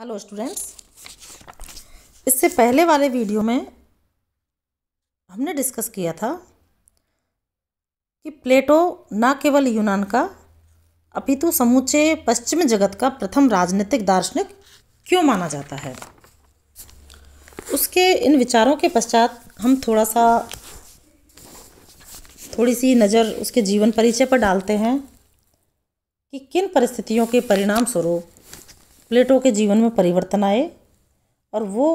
hello students इससे पहले वाले वीडियो में हमने डिस्कस किया था कि प्लेटो न केवल यूनान का अपितु समूचे पश्चिम जगत का प्रथम राजनीतिक दार्शनिक क्यों माना जाता है उसके इन विचारों के पश्चात हम थोड़ा सा थोड़ी सी नज़र उसके जीवन परिचय पर डालते हैं कि किन परिस्थितियों के परिणाम स्वरूप प्लेटो के जीवन में परिवर्तन आए और वो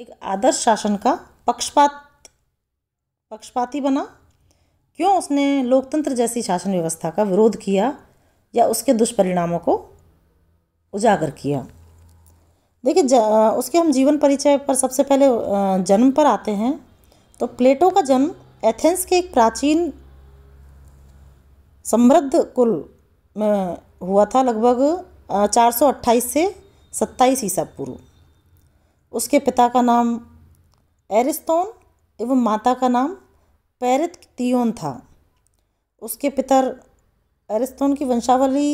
एक आदर्श शासन का पक्षपात पक्षपाती बना क्यों उसने लोकतंत्र जैसी शासन व्यवस्था का विरोध किया या उसके दुष्परिणामों को उजागर किया देखिए उसके हम जीवन परिचय पर सबसे पहले जन्म पर आते हैं तो प्लेटो का जन्म एथेंस के एक प्राचीन समृद्ध कुल में हुआ था लगभग चार सौ से 27 ईसा पूर्व उसके पिता का नाम एरिस्तोन एवं माता का नाम पैरित तियोन था उसके पितर एरिस्तोन की वंशावली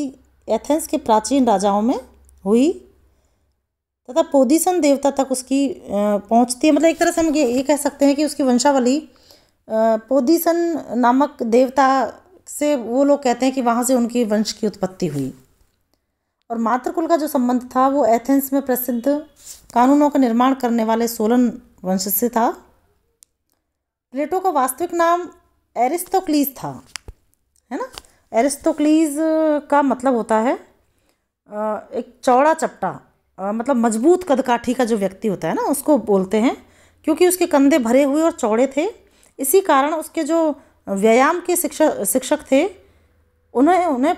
एथेंस के प्राचीन राजाओं में हुई तथा पोदीसन देवता तक उसकी पहुंचती है मतलब एक तरह से हम ये कह सकते हैं कि उसकी वंशावली पोदीसन नामक देवता से वो लोग कहते हैं कि वहाँ से उनकी वंश की उत्पत्ति हुई और मातृकुल का जो संबंध था वो एथेंस में प्रसिद्ध कानूनों का निर्माण करने वाले सोलन वंश से था प्लेटो का वास्तविक नाम एरिस्टोक्लीज था है ना एरिस्टोक्लीज का मतलब होता है एक चौड़ा चपटा मतलब मजबूत कदकाठी का जो व्यक्ति होता है ना उसको बोलते हैं क्योंकि उसके कंधे भरे हुए और चौड़े थे इसी कारण उसके जो व्यायाम के शिक्षक शिक्षक थे उन्हें उन्हें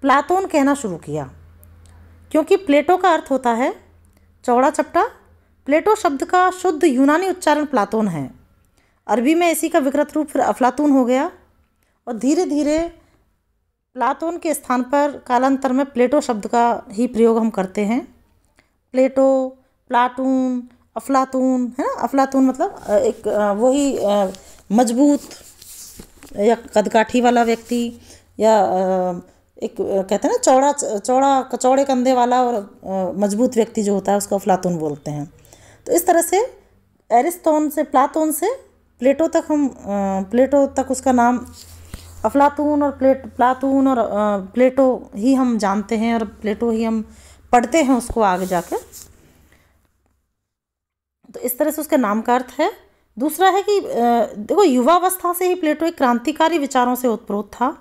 प्लाटोन कहना शुरू किया क्योंकि प्लेटो का अर्थ होता है चौड़ा चपटा प्लेटो शब्द का शुद्ध यूनानी उच्चारण प्लातोन है अरबी में इसी का विकृत रूप फिर अफलातून हो गया और धीरे धीरे प्लातोन के स्थान पर कालांतर में प्लेटो शब्द का ही प्रयोग हम करते हैं प्लेटो प्लाटून अफलातून है ना अफलातून मतलब एक वही मजबूत या कदकाठी वाला व्यक्ति या एक कहते हैं ना चौड़ा चौड़ा चौड़े कंधे वाला और मजबूत व्यक्ति जो होता है उसको अफलातून बोलते हैं तो इस तरह से एरिस्टोन से प्लातून से प्लेटो तक हम प्लेटो तक उसका नाम अफलातून और प्लेट प्लातून और प्लेटो ही हम जानते हैं और प्लेटो ही हम पढ़ते हैं उसको आगे जाकर तो इस तरह से उसका नाम का अर्थ है दूसरा है कि देखो युवावस्था से ही प्लेटो एक क्रांतिकारी विचारों से उत्प्रोत था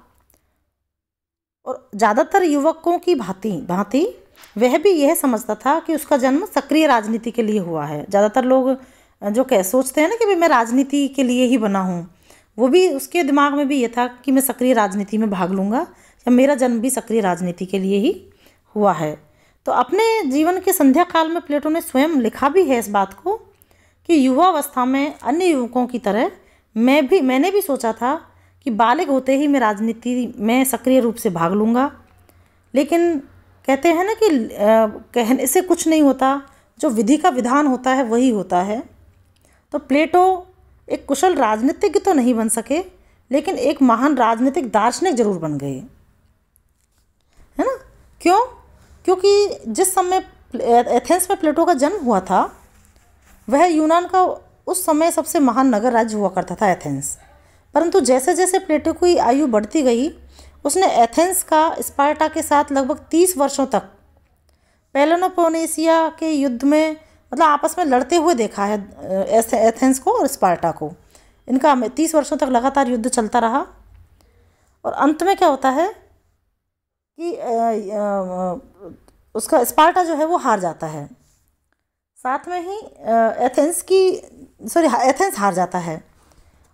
और ज़्यादातर युवकों की भांति भांति वह भी यह समझता था कि उसका जन्म सक्रिय राजनीति के लिए हुआ है ज़्यादातर लोग जो कह सोचते हैं ना कि भाई मैं राजनीति के लिए ही बना हूँ वो भी उसके दिमाग में भी ये था कि मैं सक्रिय राजनीति में भाग लूँगा या मेरा जन्म भी सक्रिय राजनीति के लिए ही हुआ है तो अपने जीवन के संध्या काल में प्लेटो ने स्वयं लिखा भी है इस बात को कि युवावस्था में अन्य युवकों की तरह मैं भी मैंने भी सोचा था कि बालिग होते ही मैं राजनीति में सक्रिय रूप से भाग लूँगा लेकिन कहते हैं ना कि कहने से कुछ नहीं होता जो विधि का विधान होता है वही होता है तो प्लेटो एक कुशल राजनीतिज्ञ तो नहीं बन सके लेकिन एक महान राजनीतिक दार्शनिक जरूर बन गए है ना क्यों क्योंकि जिस समय एथेंस में प्लेटो का जन्म हुआ था वह यूनान का उस समय सबसे महान नगर राज्य हुआ करता था एथेंस परंतु जैसे जैसे प्लेटो की आयु बढ़ती गई उसने एथेंस का स्पार्टा के साथ लगभग तीस वर्षों तक पेलोनोपोनेसिया के युद्ध में मतलब आपस में लड़ते हुए देखा है एथेंस को और स्पार्टा को इनका तीस वर्षों तक लगातार युद्ध चलता रहा और अंत में क्या होता है कि उसका स्पार्टा जो है वो हार जाता है साथ में ही एथेंस की सॉरी एथेंस हार जाता है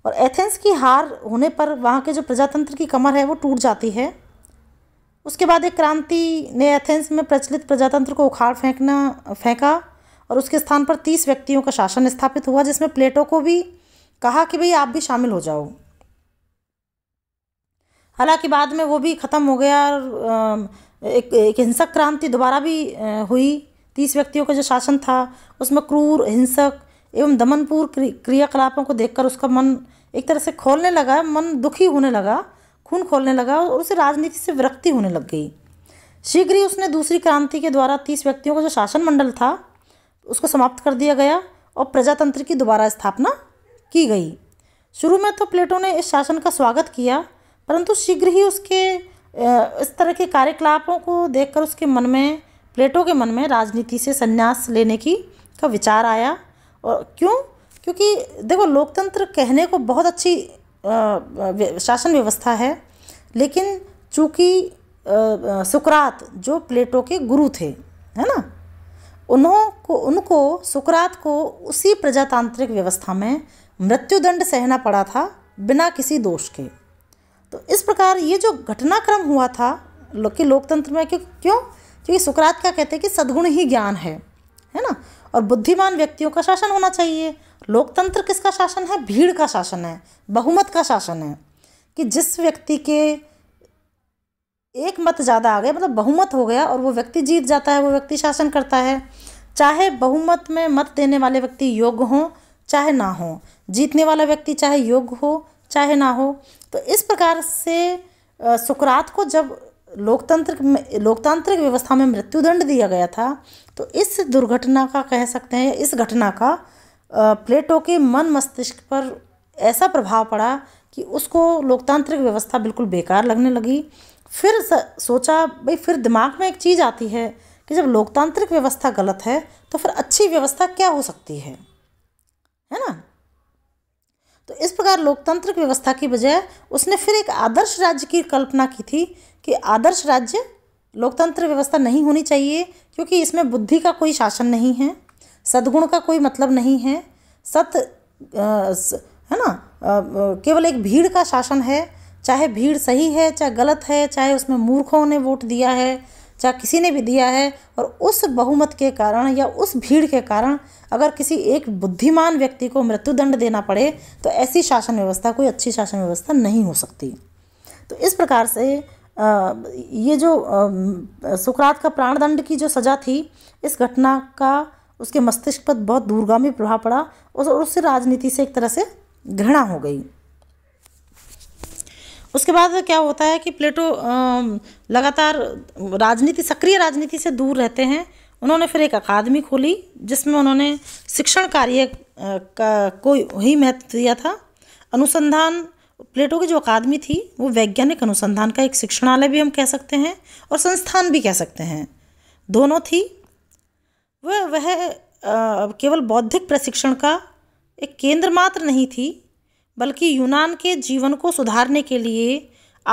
और एथेंस की हार होने पर वहाँ के जो प्रजातंत्र की कमर है वो टूट जाती है उसके बाद एक क्रांति ने एथेंस में प्रचलित प्रजातंत्र को उखाड़ फेंकना फेंका और उसके स्थान पर तीस व्यक्तियों का शासन स्थापित हुआ जिसमें प्लेटो को भी कहा कि भाई आप भी शामिल हो जाओ हालांकि बाद में वो भी ख़त्म हो गया और एक, एक हिंसक क्रांति दोबारा भी हुई तीस व्यक्तियों का जो शासन था उसमें क्रूर हिंसक एवं दमनपूर क्रियाकलापों को देखकर उसका मन एक तरह से खोलने लगा मन दुखी होने लगा खून खोलने लगा और उसे राजनीति से विरक्ति होने लग गई शीघ्र ही उसने दूसरी क्रांति के द्वारा तीस व्यक्तियों का जो शासन मंडल था उसको समाप्त कर दिया गया और प्रजातंत्र की दोबारा स्थापना की गई शुरू में तो प्लेटो ने इस शासन का स्वागत किया परंतु शीघ्र ही उसके इस तरह के कार्यकलापों को देखकर उसके मन में प्लेटो के मन में राजनीति से संन्यास लेने की का विचार आया और क्यों क्योंकि देखो लोकतंत्र कहने को बहुत अच्छी शासन व्यवस्था है लेकिन चूँकि सुकरात जो प्लेटो के गुरु थे है ना उन्हों को उनको सुकरात को उसी प्रजातांत्रिक व्यवस्था में मृत्युदंड सहना पड़ा था बिना किसी दोष के तो इस प्रकार ये जो घटनाक्रम हुआ था लो, कि लोकतंत्र में क्यों क्यों क्योंकि सुकरात क्या कहते हैं कि सद्गुण ही ज्ञान है है ना और बुद्धिमान व्यक्तियों का शासन होना चाहिए लोकतंत्र किसका शासन है भीड़ का शासन है बहुमत का शासन है कि जिस व्यक्ति के एक मत ज़्यादा आ गया मतलब बहुमत हो गया और वो व्यक्ति जीत जाता है वो व्यक्ति शासन करता है चाहे बहुमत में मत देने वाले व्यक्ति योग्य हों चाहे ना हो जीतने वाला व्यक्ति चाहे योग्य हो चाहे ना हो तो इस प्रकार से सुकरात को जब लोकतंत्र में लोकतांत्रिक व्यवस्था में मृत्युदंड दिया गया था तो इस दुर्घटना का कह सकते हैं इस घटना का प्लेटो के मन मस्तिष्क पर ऐसा प्रभाव पड़ा कि उसको लोकतांत्रिक व्यवस्था बिल्कुल बेकार लगने लगी फिर सोचा भाई फिर दिमाग में एक चीज़ आती है कि जब लोकतांत्रिक व्यवस्था गलत है तो फिर अच्छी व्यवस्था क्या हो सकती है है ना तो इस प्रकार लोकतांत्रिक व्यवस्था की बजाय उसने फिर एक आदर्श राज्य की कल्पना की थी कि आदर्श राज्य लोकतंत्र व्यवस्था नहीं होनी चाहिए क्योंकि इसमें बुद्धि का कोई शासन नहीं है सद्गुण का कोई मतलब नहीं है सत है ना केवल एक भीड़ का शासन है चाहे भीड़ सही है चाहे गलत है चाहे उसमें मूर्खों ने वोट दिया है चाहे किसी ने भी दिया है और उस बहुमत के कारण या उस भीड़ के कारण अगर किसी एक बुद्धिमान व्यक्ति को मृत्युदंड देना पड़े तो ऐसी शासन व्यवस्था कोई अच्छी शासन व्यवस्था नहीं हो सकती तो इस प्रकार से ये जो सुकरात का प्राणदंड की जो सज़ा थी इस घटना का उसके मस्तिष्क पर बहुत दूरगामी प्रभाव पड़ा और उससे राजनीति से एक तरह से घृणा हो गई उसके बाद क्या होता है कि प्लेटो लगातार राजनीति सक्रिय राजनीति से दूर रहते हैं उन्होंने फिर एक अकादमी खोली जिसमें उन्होंने शिक्षण कार्य का को ही महत्व दिया था अनुसंधान प्लेटो की जो अकादमी थी वो वैज्ञानिक अनुसंधान का एक शिक्षणालय भी हम कह सकते हैं और संस्थान भी कह सकते हैं दोनों थी वह वह केवल बौद्धिक प्रशिक्षण का एक केंद्र मात्र नहीं थी बल्कि यूनान के जीवन को सुधारने के लिए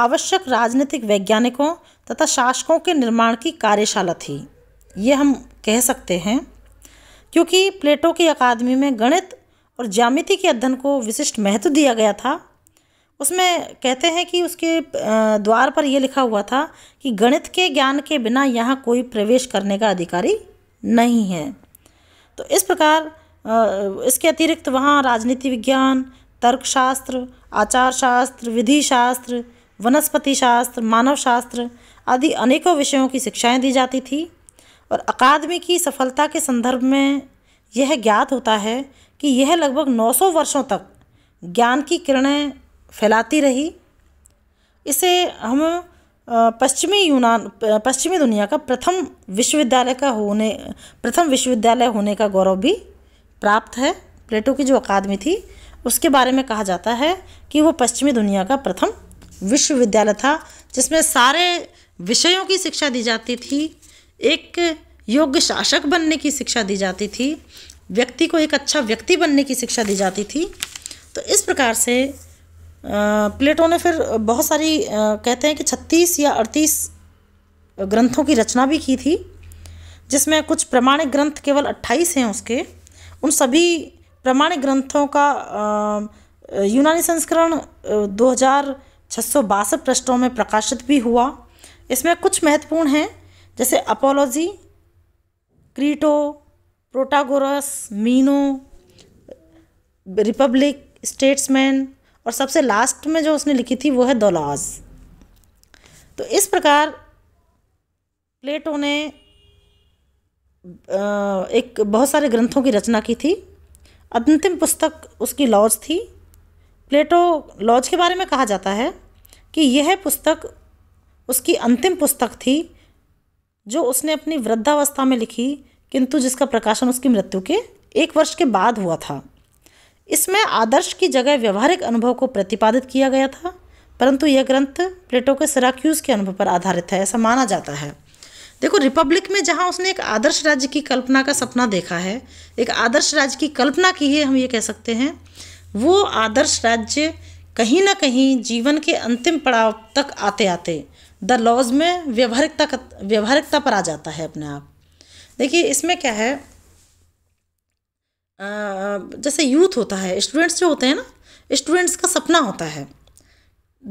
आवश्यक राजनीतिक वैज्ञानिकों तथा शासकों के निर्माण की कार्यशाला थी ये हम कह सकते हैं क्योंकि प्लेटो की अकादमी में गणित और ज्यामिति के अध्ययन को विशिष्ट महत्व दिया गया था उसमें कहते हैं कि उसके द्वार पर यह लिखा हुआ था कि गणित के ज्ञान के बिना यहाँ कोई प्रवेश करने का अधिकारी नहीं है तो इस प्रकार इसके अतिरिक्त वहाँ राजनीति विज्ञान तर्कशास्त्र आचार शास्त्र विधि शास्त्र वनस्पति शास्त्र मानव शास्त्र आदि अनेकों विषयों की शिक्षाएं दी जाती थी और अकादमी की सफलता के संदर्भ में यह ज्ञात होता है कि यह लगभग 900 वर्षों तक ज्ञान की किरणें फैलाती रही इसे हम पश्चिमी यूनान पश्चिमी दुनिया का प्रथम विश्वविद्यालय का होने प्रथम विश्वविद्यालय होने का गौरव भी प्राप्त है प्लेटो की जो अकादमी थी उसके बारे में कहा जाता है कि वो पश्चिमी दुनिया का प्रथम विश्वविद्यालय था जिसमें सारे विषयों की शिक्षा दी जाती थी एक योग्य शासक बनने की शिक्षा दी जाती थी व्यक्ति को एक अच्छा व्यक्ति बनने की शिक्षा दी जाती थी तो इस प्रकार से प्लेटो ने फिर बहुत सारी कहते हैं कि छत्तीस या अड़तीस ग्रंथों की रचना भी की थी जिसमें कुछ प्रमाणिक ग्रंथ केवल अट्ठाईस हैं उसके उन सभी प्रमाणिक ग्रंथों का यूनानी संस्करण दो हज़ार छः सौ बासठ पृष्ठों में प्रकाशित भी हुआ इसमें कुछ महत्वपूर्ण हैं जैसे apology Crito Protagoras Meno Republic Statesman और सबसे लास्ट में जो उसने लिखी थी वो है दोलाज तो इस प्रकार प्लेटो ने एक बहुत सारे ग्रंथों की रचना की थी अंतिम पुस्तक उसकी लॉज थी प्लेटो लॉज के बारे में कहा जाता है कि यह पुस्तक उसकी अंतिम पुस्तक थी जो उसने अपनी वृद्धावस्था में लिखी किंतु जिसका प्रकाशन उसकी मृत्यु के एक वर्ष के बाद हुआ था इसमें आदर्श की जगह व्यवहारिक अनुभव को प्रतिपादित किया गया था परंतु यह ग्रंथ प्लेटो के सिराक्यूज के अनुभव पर आधारित है ऐसा माना जाता है देखो रिपब्लिक में जहाँ उसने एक आदर्श राज्य की कल्पना का सपना देखा है एक आदर्श राज्य की कल्पना की है हम ये कह सकते हैं वो आदर्श राज्य कहीं ना कहीं जीवन के अंतिम पड़ाव तक आते आते द लॉज में व्यवहारिकता व्यवहारिकता पर आ जाता है अपने आप देखिए इसमें क्या है जैसे यूथ होता है स्टूडेंट्स जो होते हैं ना स्टूडेंट्स का सपना होता है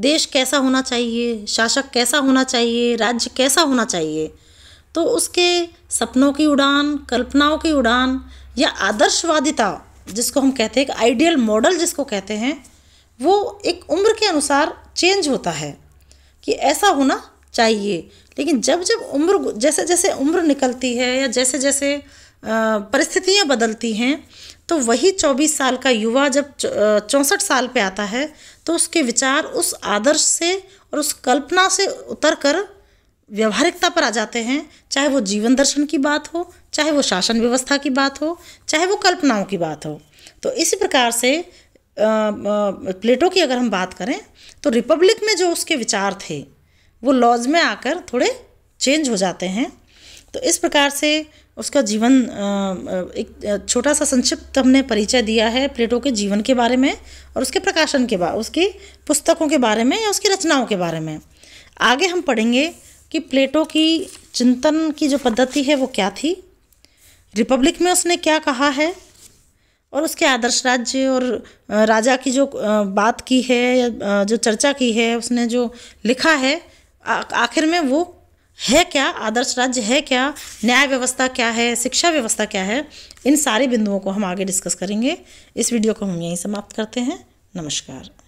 देश कैसा होना चाहिए शासक कैसा होना चाहिए राज्य कैसा होना चाहिए तो उसके सपनों की उड़ान कल्पनाओं की उड़ान या आदर्शवादिता जिसको हम कहते हैं एक आइडियल मॉडल जिसको कहते हैं वो एक उम्र के अनुसार चेंज होता है कि ऐसा होना चाहिए लेकिन जब जब उम्र जैसे जैसे उम्र निकलती है या जैसे जैसे परिस्थितियाँ बदलती हैं तो वही चौबीस साल का युवा जब चौंसठ साल पे आता है तो उसके विचार उस आदर्श से और उस कल्पना से उतर कर व्यवहारिकता पर आ जाते हैं चाहे वो जीवन दर्शन की बात हो चाहे वो शासन व्यवस्था की बात हो चाहे वो कल्पनाओं की बात हो तो इसी प्रकार से प्लेटो की अगर हम बात करें तो रिपब्लिक में जो उसके विचार थे वो लॉज में आकर थोड़े चेंज हो जाते हैं तो इस प्रकार से उसका जीवन एक छोटा सा संक्षिप्त हमने परिचय दिया है प्लेटो के जीवन के बारे में और उसके प्रकाशन के बारे उसकी पुस्तकों के बारे में या उसकी रचनाओं के बारे में आगे हम पढ़ेंगे कि प्लेटो की चिंतन की जो पद्धति है वो क्या थी रिपब्लिक में उसने क्या कहा है और उसके आदर्श राज्य और राजा की जो बात की है या जो चर्चा की है उसने जो लिखा है आखिर में वो है क्या आदर्श राज्य है क्या न्याय व्यवस्था क्या है शिक्षा व्यवस्था क्या है इन सारे बिंदुओं को हम आगे डिस्कस करेंगे इस वीडियो को हम यहीं समाप्त करते हैं नमस्कार